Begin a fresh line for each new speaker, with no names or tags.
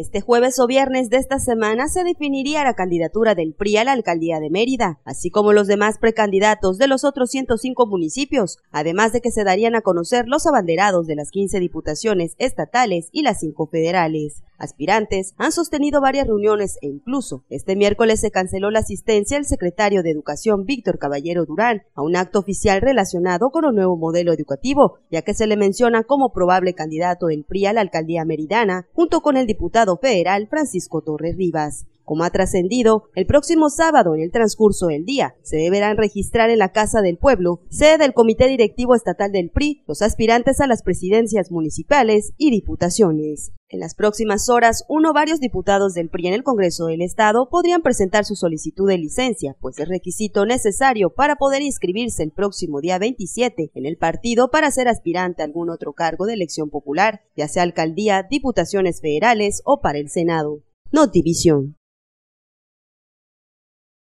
Este jueves o viernes de esta semana se definiría la candidatura del PRI a la alcaldía de Mérida, así como los demás precandidatos de los otros 105 municipios, además de que se darían a conocer los abanderados de las 15 diputaciones estatales y las 5 federales. Aspirantes han sostenido varias reuniones e incluso este miércoles se canceló la asistencia del secretario de Educación Víctor Caballero Durán a un acto oficial relacionado con un nuevo modelo educativo, ya que se le menciona como probable candidato del PRI a la alcaldía meridana, junto con el diputado federal Francisco Torres Rivas. Como ha trascendido, el próximo sábado, en el transcurso del día, se deberán registrar en la Casa del Pueblo, sede del Comité Directivo Estatal del PRI, los aspirantes a las presidencias municipales y diputaciones. En las próximas horas, uno o varios diputados del PRI en el Congreso del Estado podrían presentar su solicitud de licencia, pues es requisito necesario para poder inscribirse el próximo día 27 en el partido para ser aspirante a algún otro cargo de elección popular, ya
sea alcaldía, diputaciones federales o para el Senado. Notivisión.